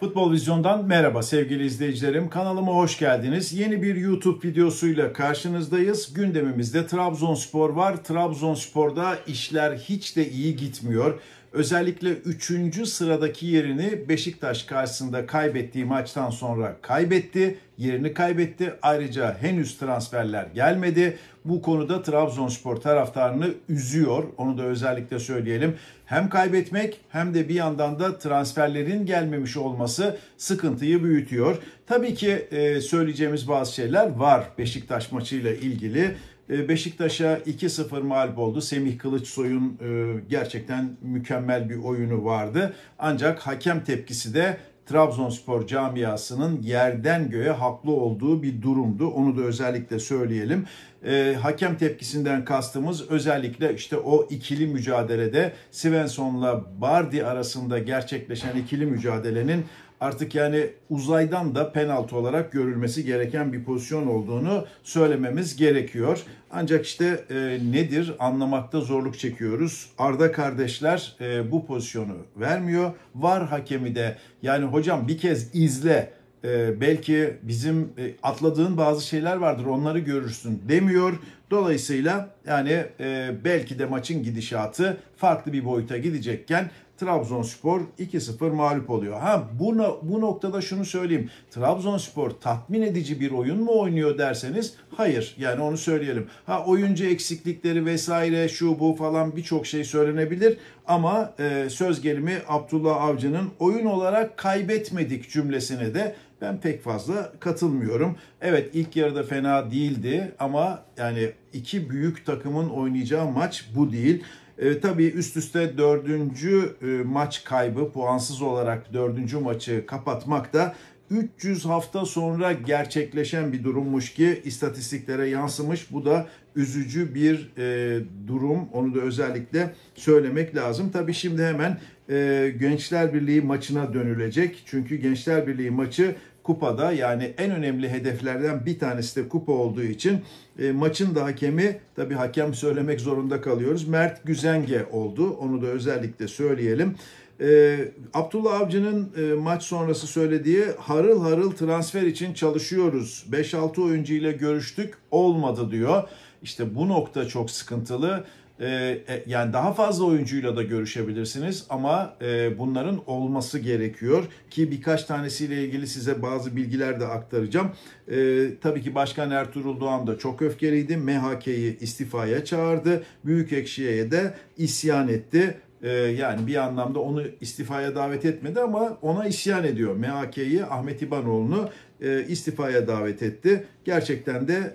Futbol Vizyon'dan merhaba sevgili izleyicilerim. Kanalıma hoş geldiniz. Yeni bir YouTube videosuyla karşınızdayız. Gündemimizde Trabzonspor var. Trabzonspor'da işler hiç de iyi gitmiyor. Özellikle 3. sıradaki yerini Beşiktaş karşısında kaybettiği maçtan sonra kaybetti. Yerini kaybetti. Ayrıca henüz transferler gelmedi. Bu konuda Trabzonspor taraftarını üzüyor. Onu da özellikle söyleyelim. Hem kaybetmek hem de bir yandan da transferlerin gelmemiş olması sıkıntıyı büyütüyor. Tabii ki e, söyleyeceğimiz bazı şeyler var Beşiktaş maçıyla ilgili. E, Beşiktaş'a 2-0 mağlup oldu. Semih Kılıçsoy'un e, gerçekten mükemmel bir oyunu vardı. Ancak hakem tepkisi de Trabzonspor camiasının yerden göğe haklı olduğu bir durumdu. Onu da özellikle söyleyelim. E, hakem tepkisinden kastımız özellikle işte o ikili mücadelede Svensson'la Bardi arasında gerçekleşen ikili mücadelenin artık yani uzaydan da penaltı olarak görülmesi gereken bir pozisyon olduğunu söylememiz gerekiyor. Ancak işte e, nedir anlamakta zorluk çekiyoruz. Arda kardeşler e, bu pozisyonu vermiyor. Var hakemi de yani hocam bir kez izle e, belki bizim e, atladığın bazı şeyler vardır onları görürsün demiyor. Dolayısıyla yani e, belki de maçın gidişatı farklı bir boyuta gidecekken Trabzonspor 2-0 mağlup oluyor. Ha buna, bu noktada şunu söyleyeyim. Trabzonspor tatmin edici bir oyun mu oynuyor derseniz hayır. Yani onu söyleyelim. Ha oyuncu eksiklikleri vesaire şu bu falan birçok şey söylenebilir. Ama e, söz gelimi Abdullah Avcı'nın oyun olarak kaybetmedik cümlesine de ben pek fazla katılmıyorum. Evet ilk yarıda fena değildi ama yani iki büyük takımın oynayacağı maç bu değil. E, tabii üst üste dördüncü e, maç kaybı puansız olarak dördüncü maçı kapatmak da 300 hafta sonra gerçekleşen bir durummuş ki istatistiklere yansımış. Bu da üzücü bir e, durum. Onu da özellikle söylemek lazım. Tabii şimdi hemen e, Gençler Birliği maçına dönülecek. Çünkü Gençler Birliği maçı kupada yani en önemli hedeflerden bir tanesi de kupa olduğu için e, maçın da hakemi tabii hakem söylemek zorunda kalıyoruz. Mert Güzenge oldu. Onu da özellikle söyleyelim. E, Abdullah Avcı'nın e, maç sonrası söylediği harıl harıl transfer için çalışıyoruz. 5-6 oyuncu ile görüştük olmadı diyor. İşte bu nokta çok sıkıntılı. Ee, e, yani daha fazla oyuncuyla da görüşebilirsiniz ama e, bunların olması gerekiyor ki birkaç tanesiyle ilgili size bazı bilgiler de aktaracağım. Ee, tabii ki Başkan Ertuğrul Doğan da çok öfkeliydi. MHK'yi istifaya çağırdı. Büyükekşi'ye de isyan etti ee, yani bir anlamda onu istifaya davet etmedi ama ona isyan ediyor. MHK'yi Ahmet İbanoğlu'nu e, istifaya davet etti. Gerçekten de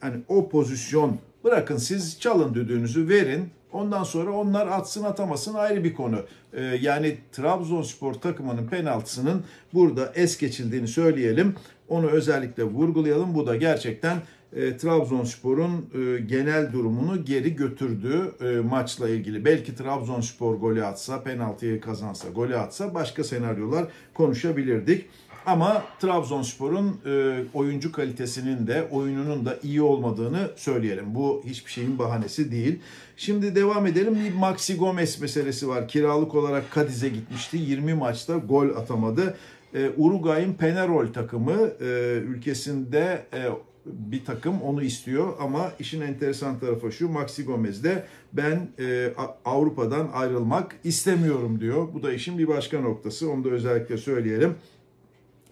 hani o pozisyon Bırakın siz çalın düdüğünüzü verin. Ondan sonra onlar atsın atamasın ayrı bir konu. Ee, yani Trabzonspor takımının penaltısının burada es geçildiğini söyleyelim. Onu özellikle vurgulayalım. Bu da gerçekten e, Trabzonspor'un e, genel durumunu geri götürdüğü e, maçla ilgili. Belki Trabzonspor golü atsa, penaltıyı kazansa, golü atsa başka senaryolar konuşabilirdik. Ama Trabzonspor'un e, oyuncu kalitesinin de oyununun da iyi olmadığını söyleyelim. Bu hiçbir şeyin bahanesi değil. Şimdi devam edelim. Bir Maxi Gomez meselesi var. Kiralık olarak Kadiz'e gitmişti. 20 maçta gol atamadı. E, Uruguay'ın Penerol takımı e, ülkesinde e, bir takım onu istiyor ama işin enteresan tarafı şu Maxi Gomez de ben e, Avrupa'dan ayrılmak istemiyorum diyor. Bu da işin bir başka noktası onu da özellikle söyleyelim.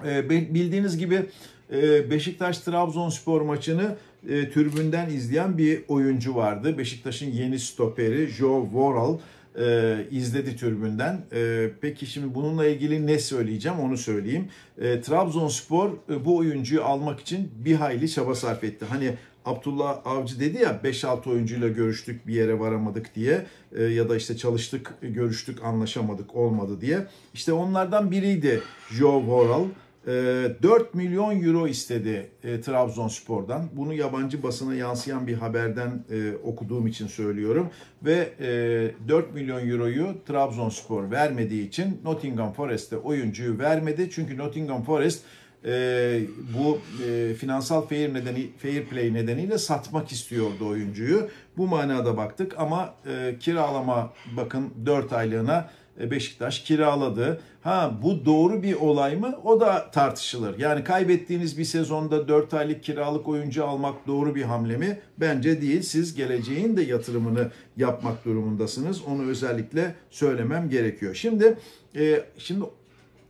Ee, bildiğiniz gibi e, Beşiktaş-Trabzonspor maçını e, türbünden izleyen bir oyuncu vardı. Beşiktaş'ın yeni stoperi Joe Worrell e, izledi türbünden. peki şimdi bununla ilgili ne söyleyeceğim onu söyleyeyim. Trabzonspor bu oyuncuyu almak için bir hayli çaba sarf etti. Hani Abdullah Avcı dedi ya 5-6 oyuncuyla görüştük bir yere varamadık diye e, ya da işte çalıştık görüştük anlaşamadık olmadı diye. İşte onlardan biriydi Joe Horal. E, 4 milyon euro istedi e, Trabzonspor'dan. Bunu yabancı basına yansıyan bir haberden e, okuduğum için söylüyorum. Ve e, 4 milyon euroyu Trabzonspor vermediği için Nottingham Forest'e oyuncuyu vermedi. Çünkü Nottingham Forest e, bu e, finansal fair nedeni fair play nedeniyle satmak istiyordu oyuncuyu. Bu manada baktık ama e, kiralama bakın 4 aylığına e, Beşiktaş kiraladı. Ha bu doğru bir olay mı? O da tartışılır. Yani kaybettiğiniz bir sezonda 4 aylık kiralık oyuncu almak doğru bir hamle mi? Bence değil. Siz geleceğin de yatırımını yapmak durumundasınız. Onu özellikle söylemem gerekiyor. Şimdi e, şimdi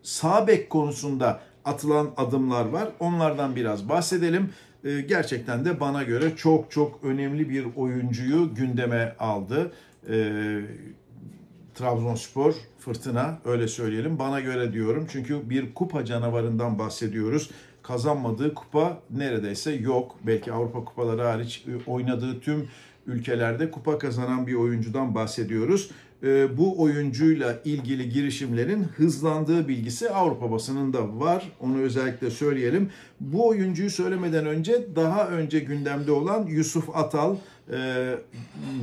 sağ bek konusunda atılan adımlar var. Onlardan biraz bahsedelim. Ee, gerçekten de bana göre çok çok önemli bir oyuncuyu gündeme aldı. Ee, Trabzonspor fırtına öyle söyleyelim. Bana göre diyorum çünkü bir kupa canavarından bahsediyoruz. Kazanmadığı kupa neredeyse yok. Belki Avrupa kupaları hariç e, oynadığı tüm ülkelerde kupa kazanan bir oyuncudan bahsediyoruz. Ee, bu oyuncuyla ilgili girişimlerin hızlandığı bilgisi Avrupa basınında var. Onu özellikle söyleyelim. Bu oyuncuyu söylemeden önce daha önce gündemde olan Yusuf Atal e,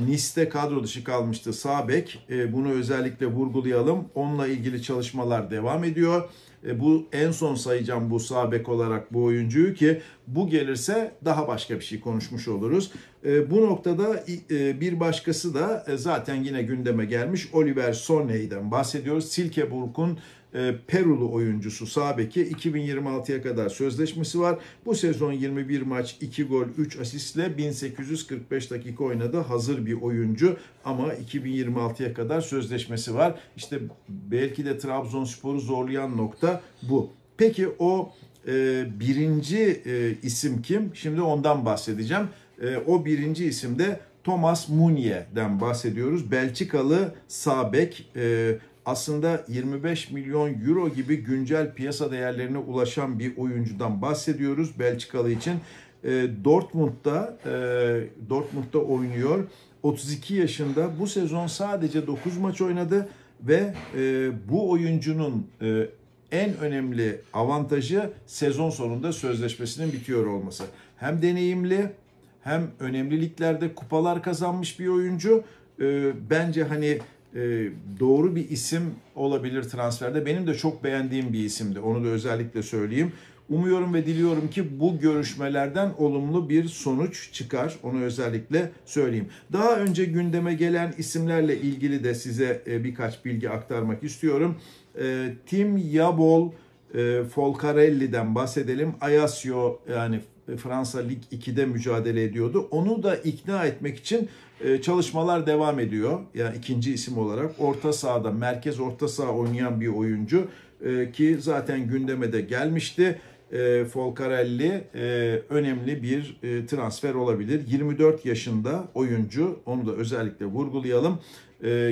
Nice'de kadro dışı kalmıştı Sabek. E, bunu özellikle vurgulayalım. Onunla ilgili çalışmalar devam ediyor. E, bu en son sayacağım bu sabek olarak bu oyuncuyu ki bu gelirse daha başka bir şey konuşmuş oluruz. E, bu noktada e, bir başkası da zaten yine gündeme gelmiş Oliver Sonney'den bahsediyoruz. Silkeborg'un e, Perulu oyuncusu Sabek'e 2026'ya kadar sözleşmesi var. Bu sezon 21 maç 2 gol 3 asistle 1845 dakika oynadı. Hazır bir oyuncu ama 2026'ya kadar sözleşmesi var. İşte belki de Trabzonspor'u zorlayan nokta bu. Peki o e, birinci e, isim kim? Şimdi ondan bahsedeceğim. E, o birinci isim de Thomas Munye'den bahsediyoruz. Belçikalı Sabek. e, aslında 25 milyon euro gibi güncel piyasa değerlerine ulaşan bir oyuncudan bahsediyoruz Belçikalı için. E, Dortmund'da e, Dortmund'da oynuyor. 32 yaşında bu sezon sadece 9 maç oynadı ve e, bu oyuncunun e, en önemli avantajı sezon sonunda sözleşmesinin bitiyor olması. Hem deneyimli hem önemliliklerde kupalar kazanmış bir oyuncu. E, bence hani e, doğru bir isim olabilir transferde. Benim de çok beğendiğim bir isimdi. Onu da özellikle söyleyeyim. Umuyorum ve diliyorum ki bu görüşmelerden olumlu bir sonuç çıkar. Onu özellikle söyleyeyim. Daha önce gündeme gelen isimlerle ilgili de size e, birkaç bilgi aktarmak istiyorum. E, Tim Yabol e, Folcarelli'den bahsedelim. Ayasio yani Fransa Lig 2'de mücadele ediyordu. Onu da ikna etmek için ee, çalışmalar devam ediyor. Yani ikinci isim olarak orta sahada merkez orta saha oynayan bir oyuncu e, ki zaten gündeme de gelmişti. E, Folcarelli e, önemli bir transfer olabilir. 24 yaşında oyuncu onu da özellikle vurgulayalım.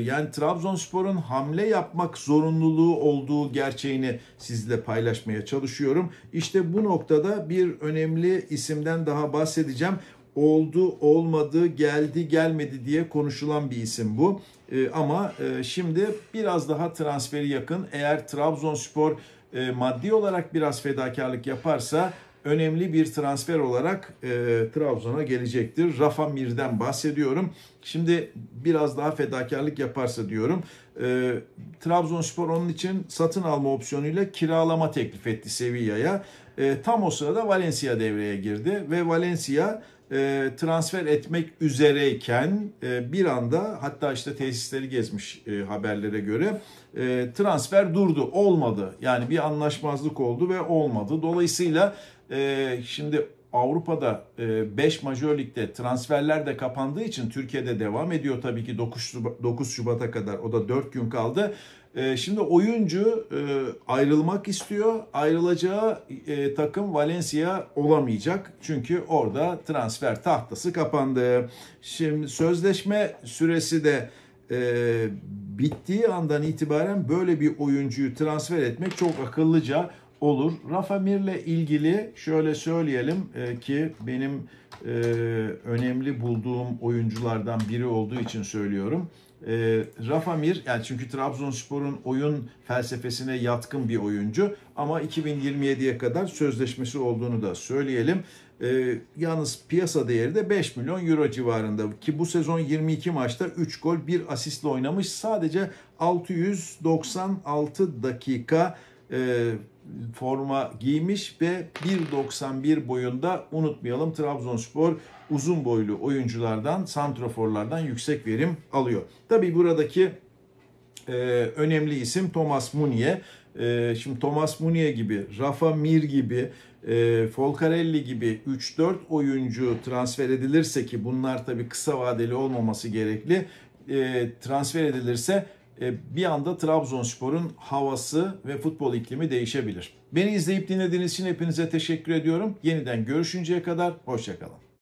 Yani Trabzonspor'un hamle yapmak zorunluluğu olduğu gerçeğini sizle paylaşmaya çalışıyorum. İşte bu noktada bir önemli isimden daha bahsedeceğim oldu, olmadı, geldi, gelmedi diye konuşulan bir isim bu. E, ama e, şimdi biraz daha transferi yakın. Eğer Trabzonspor e, maddi olarak biraz fedakarlık yaparsa önemli bir transfer olarak e, Trabzon'a gelecektir. Rafa Mir'den bahsediyorum. Şimdi biraz daha fedakarlık yaparsa diyorum. E, Trabzonspor onun için satın alma opsiyonuyla kiralama teklif etti Sevilla'ya. E, tam o sırada Valencia devreye girdi ve Valencia e, transfer etmek üzereyken e, bir anda hatta işte tesisleri gezmiş e, haberlere göre e, transfer durdu olmadı yani bir anlaşmazlık oldu ve olmadı dolayısıyla e, şimdi Avrupa'da 5 e, majör ligde transferler de kapandığı için Türkiye'de devam ediyor tabii ki 9 Şubat'a kadar o da 4 gün kaldı. Ee, şimdi oyuncu e, ayrılmak istiyor. Ayrılacağı e, takım Valencia olamayacak. Çünkü orada transfer tahtası kapandı. Şimdi sözleşme süresi de e, bittiği andan itibaren böyle bir oyuncuyu transfer etmek çok akıllıca olur. Rafa Mir'le ilgili şöyle söyleyelim ki benim e, önemli bulduğum oyunculardan biri olduğu için söylüyorum. E, ee, Rafa Mir, yani çünkü Trabzonspor'un oyun felsefesine yatkın bir oyuncu ama 2027'ye kadar sözleşmesi olduğunu da söyleyelim. E, yalnız piyasa değeri de 5 milyon euro civarında ki bu sezon 22 maçta 3 gol 1 asistle oynamış. Sadece 696 dakika e, forma giymiş ve 1.91 boyunda unutmayalım Trabzonspor uzun boylu oyunculardan, santraforlardan yüksek verim alıyor. Tabi buradaki e, önemli isim Thomas Munier. E, şimdi Thomas Munier gibi, Rafa Mir gibi, e, Folcarelli gibi 3-4 oyuncu transfer edilirse ki bunlar tabi kısa vadeli olmaması gerekli e, transfer edilirse e, bir anda Trabzonspor'un havası ve futbol iklimi değişebilir. Beni izleyip dinlediğiniz için hepinize teşekkür ediyorum. Yeniden görüşünceye kadar hoşçakalın.